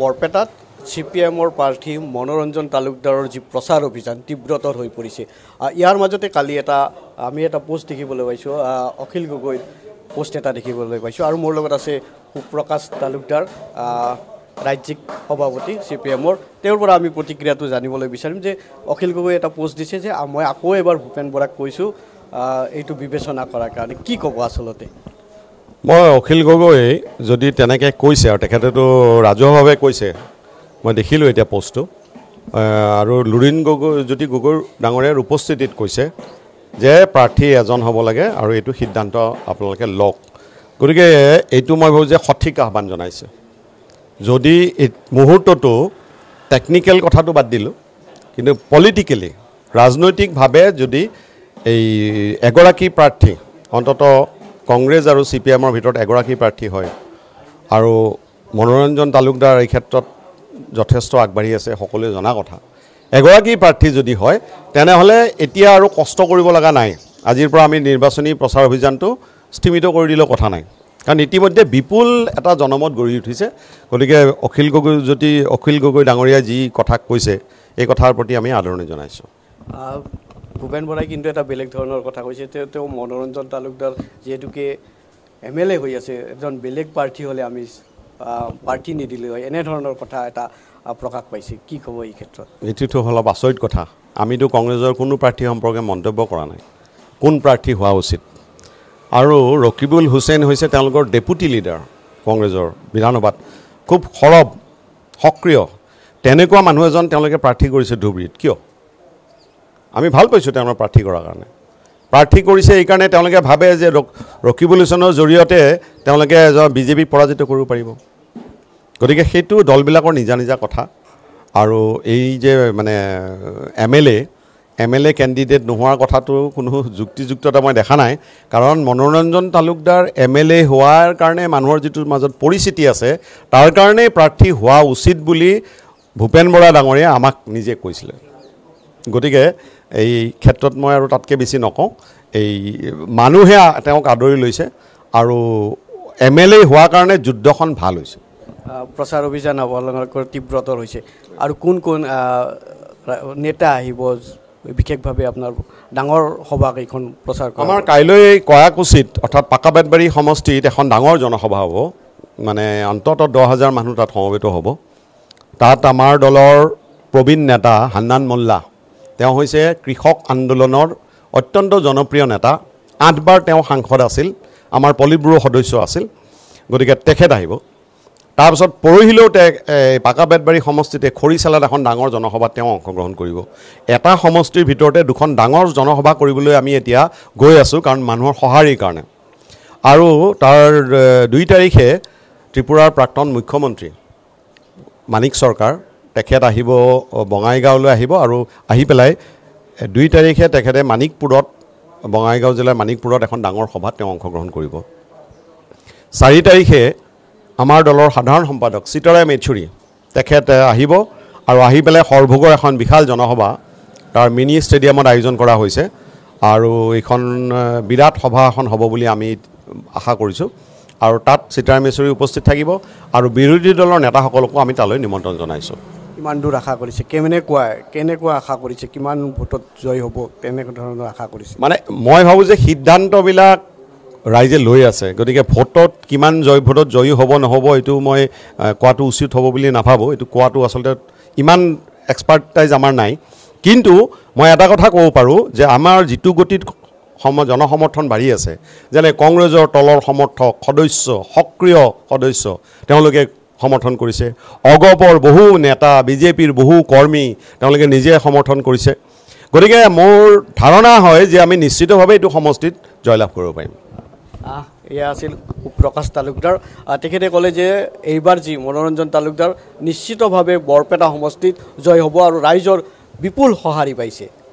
বৰপেটাত C P এমৰ প্ৰাৰ্থী মনোৰঞ্জন তালুকদাৰৰ যি প্ৰচাৰ অভিযান তীব্ৰতৰ হৈ পৰিছে ইয়াৰ মাজতে কালি এটা আমি এটা পোষ্ট দেখিবলৈ পাইছোঁ অখিল গগৈ পোষ্ট এটা দেখিবলৈ পাইছোঁ আৰু মোৰ লগত আছে সুপ্ৰকাশ তালুকদাৰ ৰাজ্যিক সভাপতি চি পি এমৰ তেওঁৰ পৰা আমি প্ৰতিক্ৰিয়াটো জানিবলৈ বিচাৰিম যে অখিল গগৈ এটা পোষ্ট দিছে যে মই আকৌ এবাৰ ভূপেন বৰাক কৈছোঁ এইটো বিবেচনা কৰাৰ কাৰণে কি ক'ব আচলতে মই অখিল গগৈ যদি তেনেকৈ কৈছে আৰু তেখেতেতো ৰাজহুৱাভাৱে কৈছে মই দেখিলোঁ এতিয়া পষ্টটো আৰু লুৰিণ গগৈ জ্যোতি গগৈ ডাঙৰীয়াৰ উপস্থিতিত কৈছে যে প্ৰাৰ্থী এজন হ'ব লাগে আৰু এইটো সিদ্ধান্ত আপোনালোকে লওক গতিকে এইটো মই ভাবোঁ যে সঠিক আহ্বান জনাইছে যদি এই মুহূৰ্তটো টেকনিকেল কথাটো বাদ দিলোঁ কিন্তু পলিটিকেলি ৰাজনৈতিকভাৱে যদি এই এগৰাকী প্ৰাৰ্থী অন্ততঃ কংগ্ৰেছ আৰু চি পি এমৰ ভিতৰত এগৰাকী প্ৰাৰ্থী হয় আৰু মনোৰঞ্জন তালুকদাৰ এই ক্ষেত্ৰত যথেষ্ট আগবাঢ়ি আছে সকলোৱে জনা কথা এগৰাকী প্ৰাৰ্থী যদি হয় তেনেহ'লে এতিয়া আৰু কষ্ট কৰিব লগা নাই আজিৰ পৰা আমি নিৰ্বাচনী প্ৰচাৰ অভিযানটো স্থিমিত কৰি দিলেও কথা নাই কাৰণ ইতিমধ্যে বিপুল এটা জনমত গঢ়ি উঠিছে গতিকে অখিল গগৈ যদি অখিল গগৈ ডাঙৰীয়াই যি কথা কৈছে এই কথাৰ প্ৰতি আমি আদৰণি জনাইছোঁ ভূপেন বৰাই কিন্তু এটা বেলেগ ধৰণৰ কথা কৈছে তেওঁ তেওঁ মনোৰঞ্জন তালুকদাৰ যিহেতুকে এম এল এ হৈ আছে এজন বেলেগ প্ৰাৰ্থী হ'লে আমি প্ৰাৰ্থী নিদিলোঁ হয় এনেধৰণৰ কথা এটা প্ৰকাশ পাইছে কি ক'ব এই ক্ষেত্ৰত এইটোতো অলপ আচৰিত কথা আমিতো কংগ্ৰেছৰ কোনো প্ৰাৰ্থী সম্পৰ্কে মন্তব্য কৰা নাই কোন প্ৰাৰ্থী হোৱা উচিত আৰু ৰকিবুল হুছেইন হৈছে তেওঁলোকৰ ডেপুটি লিডাৰ কংগ্ৰেছৰ বিধানসভাত খুব সৰব সক্ৰিয় তেনেকুৱা মানুহ এজন তেওঁলোকে প্ৰাৰ্থী কৰিছে ধুবুৰীত কিয় আমি ভাল পাইছোঁ তেওঁলোকৰ প্ৰাৰ্থী কৰাৰ কাৰণে প্ৰাৰ্থী কৰিছে এইকাৰণে তেওঁলোকে ভাবে যে ৰকিবলিউশ্যনৰ জৰিয়তে তেওঁলোকে এজন বিজেপিক পৰাজিত কৰিব পাৰিব গতিকে সেইটো দলবিলাকৰ নিজা নিজা কথা আৰু এই যে মানে M L A M L A candidate নোহোৱাৰ কথাটো কোনো যুক্তিযুক্ততা মই দেখা নাই কাৰণ মনোৰঞ্জন তালুকদাৰ এম এল এ হোৱাৰ কাৰণে মানুহৰ যিটো মাজত পৰিস্থিতি আছে তাৰ কাৰণেই প্ৰাৰ্থী হোৱা উচিত বুলি ভূপেন বৰা ডাঙৰীয়াই আমাক নিজে কৈছিলে গতিকে এই ক্ষেত্ৰত মই আৰু তাতকৈ বেছি নকওঁ এই মানুহে তেওঁক আদৰি লৈছে আৰু এম এল এ হোৱাৰ কাৰণে যুদ্ধখন ভাল হৈছে প্ৰচাৰ অভিযান অৱলম্বন তীব্ৰতৰ হৈছে আৰু কোন কোন নেতা আহিব বিশেষভাৱে আপোনাৰ ডাঙৰ সভা কেইখন প্ৰচাৰ আমাৰ কাইলৈ কয়াকুচিত অৰ্থাৎ পাকাবেটবাৰী সমষ্টিত এখন ডাঙৰ জনসভা হ'ব মানে অন্তত দহ হাজাৰ মানুহ তাত সমবেত হ'ব তাত আমাৰ দলৰ প্ৰবীণ নেতা হান্নান মল্লা তেওঁ হৈছে কৃষক আন্দোলনৰ অত্যন্ত জনপ্ৰিয় নেতা আঠবাৰ তেওঁ সাংসদ আছিল আমাৰ পলিব্ৰুৰ সদস্য আছিল গতিকে তেখেত আহিব তাৰপিছত পৰহিলেও পাকা বেতবাৰী সমষ্টিতে খৰিচালাত এখন ডাঙৰ জনসভাত তেওঁ অংশগ্ৰহণ কৰিব এটা সমষ্টিৰ ভিতৰতে দুখন ডাঙৰ জনসভা কৰিবলৈ আমি এতিয়া গৈ আছোঁ কাৰণ মানুহৰ সঁহাৰিৰ কাৰণে আৰু তাৰ দুই তাৰিখে ত্ৰিপুৰাৰ প্ৰাক্তন মুখ্যমন্ত্ৰী মানিক চৰকাৰ তেখেত আহিব বঙাইগাঁৱলৈ আহিব আৰু আহি পেলাই দুই তাৰিখে তেখেতে মানিকপুৰত বঙাইগাঁও জিলাৰ মানিকপুৰত এখন ডাঙৰ সভাত তেওঁ অংশগ্ৰহণ কৰিব চাৰি তাৰিখে আমাৰ দলৰ সাধাৰণ সম্পাদক চিতৰাই মেথুৰী তেখেত আহিব আৰু আহি পেলাই সৰভোগৰ এখন বিশাল জনসভা তাৰ মিনি ষ্টেডিয়ামত আয়োজন কৰা হৈছে আৰু এইখন বিৰাট সভা এখন হ'ব বুলি আমি আশা কৰিছোঁ আৰু তাত চিতাৰ মেচুৰী উপস্থিত থাকিব আৰু বিৰোধী দলৰ নেতাসকলকো আমি তালৈ নিমন্ত্ৰণ জনাইছোঁ কিমান দূৰ আশা কৰিছে কেনেকুৱা কেনেকুৱা আশা কৰিছে কিমান ভোটত জয় হ'ব তেনেধৰণৰ আশা কৰিছে মানে মই ভাবোঁ যে সিদ্ধান্তবিলাক ৰাইজে লৈ আছে গতিকে ভোটত কিমান জয় ভোটত জয়ী হ'ব নহ'ব এইটো মই কোৱাটো উচিত হ'ব বুলি নাভাবোঁ এইটো কোৱাটো আচলতে ইমান এক্সপাৰ্টাইজ আমাৰ নাই কিন্তু মই এটা কথা ক'ব পাৰোঁ যে আমাৰ যিটো গতিত সম জনসমৰ্থন বাঢ়ি আছে যেনে কংগ্ৰেছৰ তলৰ সমৰ্থক সদস্য সক্ৰিয় সদস্য তেওঁলোকে সমৰ্থন কৰিছে অগপৰ বহু নেতা বিজেপিৰ বহু কৰ্মী তেওঁলোকে নিজে সমৰ্থন কৰিছে গতিকে মোৰ ধাৰণা হয় যে আমি নিশ্চিতভাৱে এইটো সমষ্টিত জয়লাভ কৰিব পাৰিম এয়া আছিল প্ৰকাশ তালুকদাৰ তেখেতে ক'লে যে এইবাৰ যি মনোৰঞ্জন তালুকদাৰ নিশ্চিতভাৱে বৰপেটা সমষ্টিত জয় হ'ব আৰু ৰাইজৰ বিপুল সঁহাৰি পাইছে